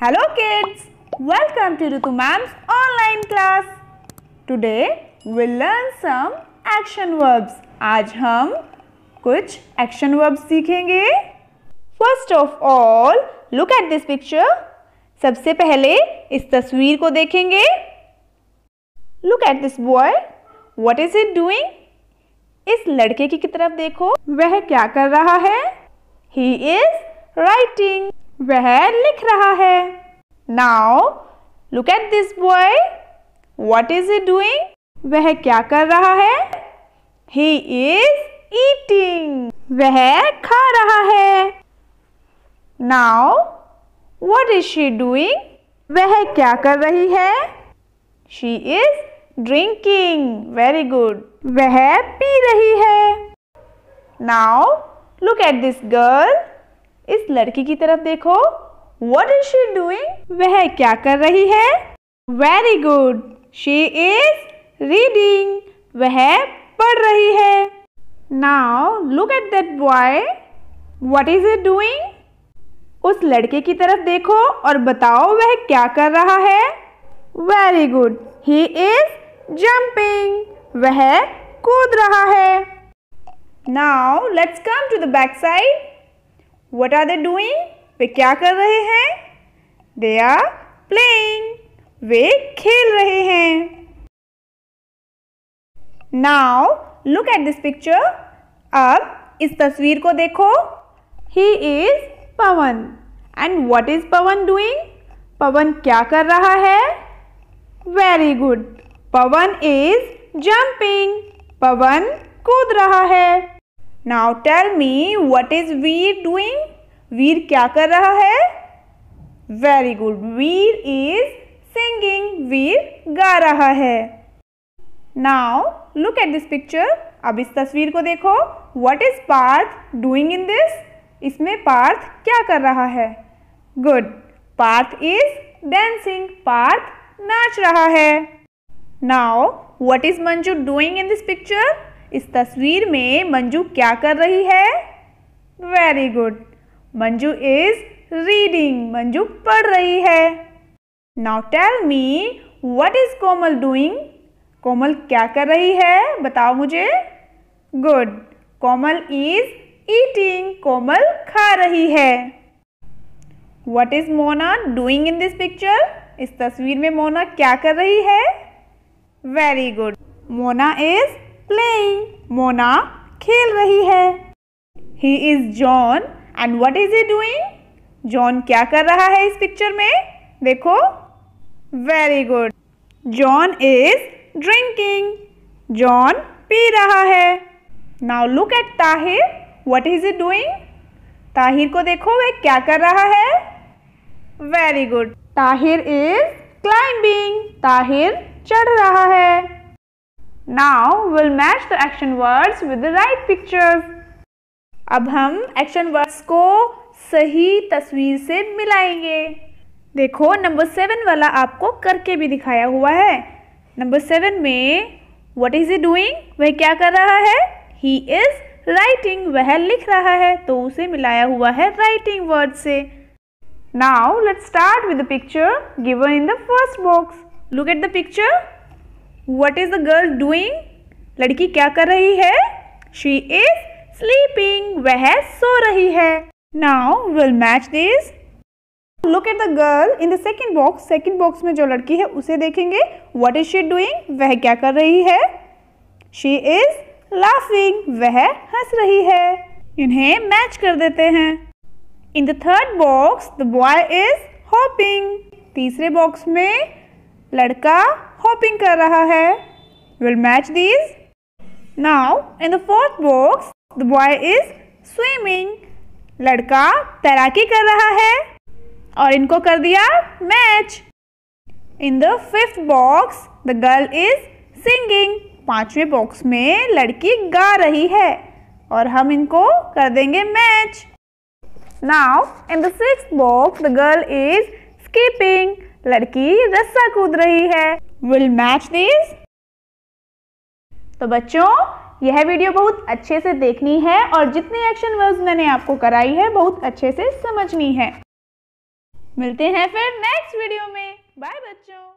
Hello kids! Welcome to Ritu Ma'am's online class. Today we'll learn some action verbs. आज हम कुछ action verbs सीखेंगे First of all, look at this picture. सबसे पहले इस तस्वीर को देखेंगे Look at this boy. What is he doing? इस लड़के की तरफ देखो वह क्या कर रहा है He is writing. वह लिख रहा है now look at this boy what is it doing वह क्या कर रहा है ही इज ईटिंग वह खा रहा है now what is she doing वह क्या कर रही है she is drinking very good वह पी रही है now look at this girl इस लड़की की तरफ देखो वट इज शी डूइंग वह क्या कर रही है very good she is reading वह पढ़ रही है now look at that boy what is it doing उस लड़के की तरफ देखो और बताओ वह क्या कर रहा है very good he is jumping वह कूद रहा है now let's come to the back side what are they doing वे क्या कर रहे हैं दे आर प्लेइंग वे खेल रहे हैं now look at this picture अब इस तस्वीर को देखो he is Pawan and what is Pawan doing Pawan क्या कर रहा है very good Pawan is jumping Pawan कूद रहा है now tell me what is Veer doing Veer क्या कर रहा है very good Veer is singing Veer गा रहा है now look at this picture अब इस तस्वीर को देखो what is Partha doing in this इसमें पार्थ क्या कर रहा है good Parth is dancing Parth नाच रहा है now what is Manju doing in this picture इस तस्वीर में मंजू क्या कर रही है very good Manju is reading Manju पढ़ रही है now tell me what is Komal doing Komal क्या कर रही है बताओ मुझे good Komal is eating Komal खा रही है what is Mona doing in this picture इस तस्वीर में मोना क्या कर रही है very good Mona is playing Mona खेल रही है he is John and what is he doing John क्या कर रहा है इस पिक्चर में देखो very good John is drinking John पी रहा है now look at Tahir what is it doing Tahir को देखो वह क्या कर रहा है very good Tahir is climbing Tahir चढ़ रहा है Now we'll match the action words with the right pictures. अब हम एक्शन वर्ड्स को सही तस्वीर से मिलाएंगे देखो नंबर सेवन वाला आपको करके भी दिखाया हुआ है नंबर सेवन में वट इज़ ई डूइंग वह क्या कर रहा है ही इज़ राइटिंग वह लिख रहा है तो उसे मिलाया हुआ है राइटिंग वर्ड से now let start with the picture given in the first box look at the picture what is the girl doing लड़की क्या कर रही है शी इज स्लीपिंग वह सो रही है now will match this look at the girl in the second box second box में जो लड़की है उसे देखेंगे वट इज शी डूइंग वह क्या कर रही है शी इज लाफिंग वह हंस रही है इन्हें मैच कर देते हैं in the third box the boy is hopping तीसरे बॉक्स में लड़का हॉपिंग कर रहा है will match these now in the fourth box the boy is swimming लड़का तैराकी कर रहा है और इनको कर दिया match in the fifth box the girl is singing पांचवें बॉक्स में लड़की गा रही है और हम इनको कर देंगे match now in the six box the girl is skipping लड़की रस्सा कूद रही है विल मैच दिस तो बच्चों यह वीडियो बहुत अच्छे से देखनी है और जितने एक्शन वर्ड्स मैंने आपको कराई है बहुत अच्छे से समझनी है मिलते हैं फिर नेक्स्ट वीडियो में बाय बच्चों